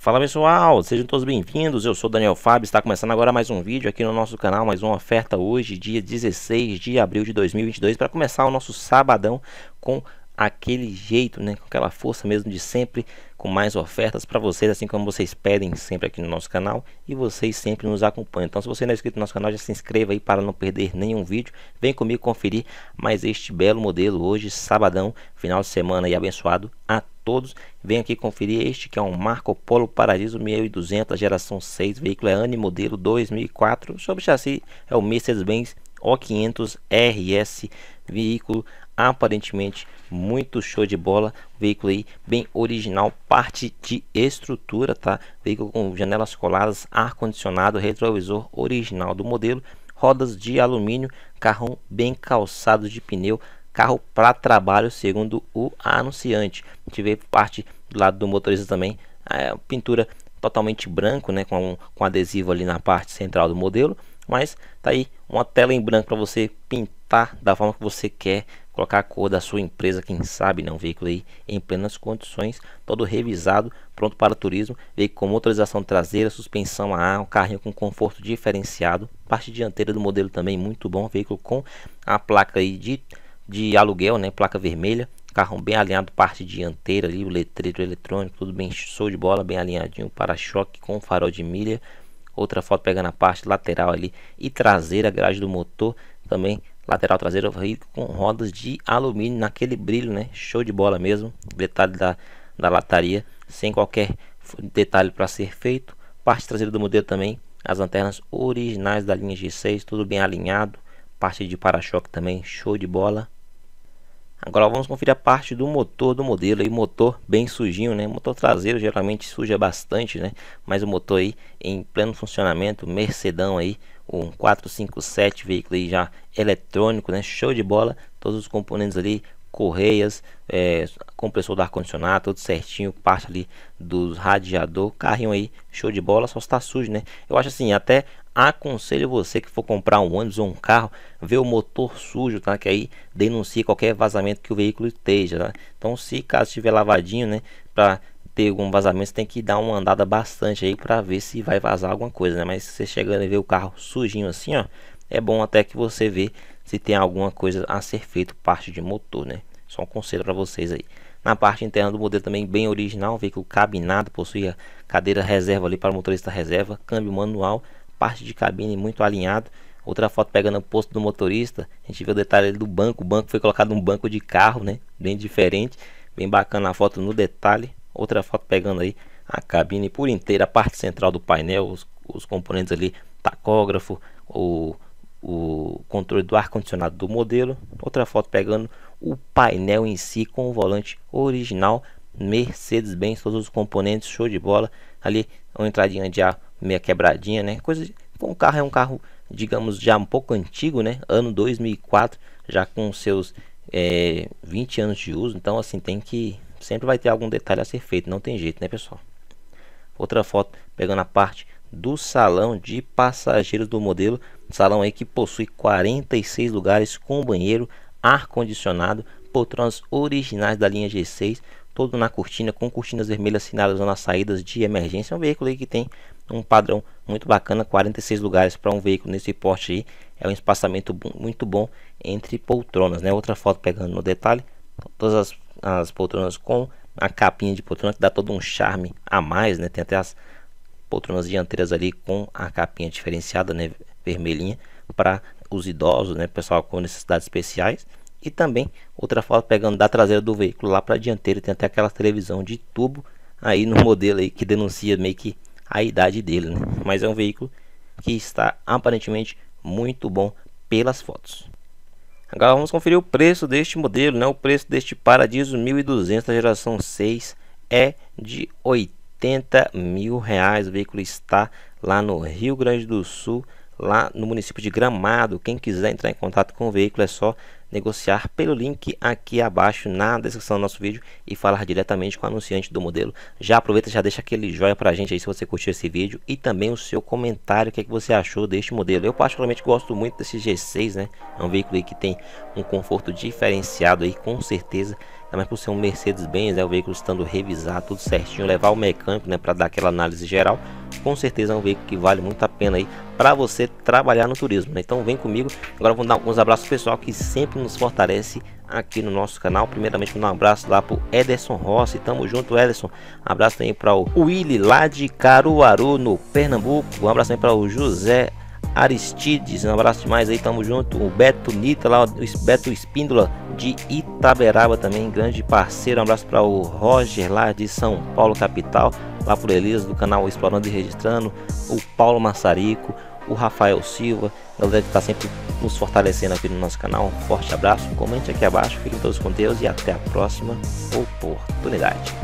Fala pessoal, sejam todos bem-vindos. Eu sou Daniel Fábio, está começando agora mais um vídeo aqui no nosso canal, mais uma oferta hoje, dia 16 de abril de 2022, para começar o nosso sabadão com aquele jeito, né, com aquela força mesmo de sempre, com mais ofertas para vocês, assim como vocês pedem sempre aqui no nosso canal e vocês sempre nos acompanham. Então, se você não é inscrito no nosso canal, já se inscreva aí para não perder nenhum vídeo. Vem comigo conferir mais este belo modelo hoje, sabadão, final de semana e abençoado a todos. Venha aqui conferir este que é um Marco Polo Paradiso 1200 geração 6, veículo é ano modelo 2004, sobre chassi é o Mercedes-Benz O500 RS, veículo aparentemente muito show de bola, veículo aí bem original, parte de estrutura, tá? Veículo com janelas coladas, ar condicionado, retrovisor original do modelo, rodas de alumínio, carrão bem calçado de pneu, carro para trabalho, segundo o anunciante. A gente vê parte do lado do motorista também, a pintura totalmente branco, né, com, com adesivo ali na parte central do modelo, mas tá aí uma tela em branco para você pintar da forma que você quer, colocar a cor da sua empresa, quem sabe, né, um veículo aí em plenas condições, todo revisado, pronto para turismo, veio com motorização traseira, suspensão a ar, um carrinho com conforto diferenciado, parte dianteira do modelo também muito bom, veículo com a placa aí de de aluguel, né? Placa vermelha. carro bem alinhado, parte dianteira ali, o letreiro eletrônico, tudo bem show de bola, bem alinhadinho. Para-choque com farol de milha. Outra foto pegando a parte lateral ali e traseira, grade do motor também lateral traseiro com rodas de alumínio naquele brilho, né? Show de bola mesmo. Detalhe da, da lataria, sem qualquer detalhe para ser feito. Parte traseira do modelo também, as lanternas originais da linha G6, tudo bem alinhado. Parte de para-choque também, show de bola. Agora vamos conferir a parte do motor do modelo, aí motor bem sujinho, né? Motor traseiro geralmente suja bastante, né? Mas o motor aí em pleno funcionamento, Mercedão aí, um 457 veículo aí já eletrônico, né? Show de bola, todos os componentes ali correias, é, compressor do ar-condicionado, tudo certinho, parte ali do radiador, carrinho aí, show de bola, só está sujo, né? Eu acho assim, até aconselho você que for comprar um ônibus ou um carro, ver o motor sujo, tá? Que aí denuncia qualquer vazamento que o veículo esteja, tá? Então, se caso estiver lavadinho, né, para ter algum vazamento, você tem que dar uma andada bastante aí para ver se vai vazar alguma coisa, né? Mas se você chegando e ver o carro sujinho assim, ó, é bom até que você vê se tem alguma coisa a ser feito parte de motor, né? Só um conselho para vocês aí. Na parte interna do modelo também bem original, o veículo cabinado, possuía cadeira reserva ali para motorista reserva, câmbio manual, parte de cabine muito alinhado. Outra foto pegando o posto do motorista, a gente vê o detalhe do banco, o banco foi colocado um banco de carro, né? Bem diferente, bem bacana a foto no detalhe. Outra foto pegando aí a cabine por inteira, a parte central do painel, os, os componentes ali, tacógrafo, o o controle do ar-condicionado do modelo. Outra foto pegando o painel em si com o volante original Mercedes-Benz, todos os componentes, show de bola. Ali uma entradinha de ar meia quebradinha, né? Coisa de, um carro é um carro, digamos, já um pouco antigo, né? Ano 2004, já com seus é, 20 anos de uso. Então, assim, tem que sempre vai ter algum detalhe a ser feito, não tem jeito, né, pessoal? Outra foto pegando a parte do salão de passageiros do modelo Salão aí que possui 46 lugares com banheiro, ar-condicionado, poltronas originais da linha G6, todo na cortina, com cortinas vermelhas assinadas nas saídas de emergência. É um veículo aí que tem um padrão muito bacana, 46 lugares para um veículo nesse porte aí. É um espaçamento muito bom entre poltronas, né? Outra foto pegando no detalhe, todas as, as poltronas com a capinha de poltrona que dá todo um charme a mais, né? Tem até as poltronas dianteiras ali com a capinha diferenciada, né? vermelhinha para os idosos, né, pessoal com necessidades especiais. E também outra foto pegando da traseira do veículo lá para a dianteira, tem até aquela televisão de tubo aí no modelo aí que denuncia meio que a idade dele, né? Mas é um veículo que está aparentemente muito bom pelas fotos. Agora vamos conferir o preço deste modelo, né? O preço deste Paradiso 1200 da geração 6 é de 80 mil reais. O veículo está lá no Rio Grande do Sul lá no município de Gramado. Quem quiser entrar em contato com o veículo é só negociar pelo link aqui abaixo na descrição do nosso vídeo e falar diretamente com o anunciante do modelo. Já aproveita e já deixa aquele joinha pra gente aí se você curtiu esse vídeo e também o seu comentário, o que, é que você achou deste modelo. Eu particularmente gosto muito desse G6, né? É um veículo que tem um conforto diferenciado aí, com certeza. mais por ser um Mercedes-Benz, né, o veículo estando revisado, tudo certinho, levar o mecânico né, para dar aquela análise geral, com certeza é um veículo que vale muito a pena aí para você trabalhar no turismo. Né? Então vem comigo. Agora vamos dar alguns abraços pessoal que sempre que nos fortalece aqui no nosso canal. Primeiramente, um abraço lá pro Ederson Rossi. Tamo junto, Ederson. abraço também para o Willy lá de Caruaru, no Pernambuco. Um abraço também para o José Aristides. Um abraço demais aí, tamo junto. O Beto Nita lá, o Beto Espíndola de Itaberaba também, grande parceiro. Um abraço para o Roger lá de São Paulo, capital. Lá por Elias do canal Explorando e Registrando. O Paulo Massarico o Rafael Silva, galera é que está sempre nos fortalecendo aqui no nosso canal. Um forte abraço, comente aqui abaixo, fiquem todos com Deus e até a próxima oportunidade.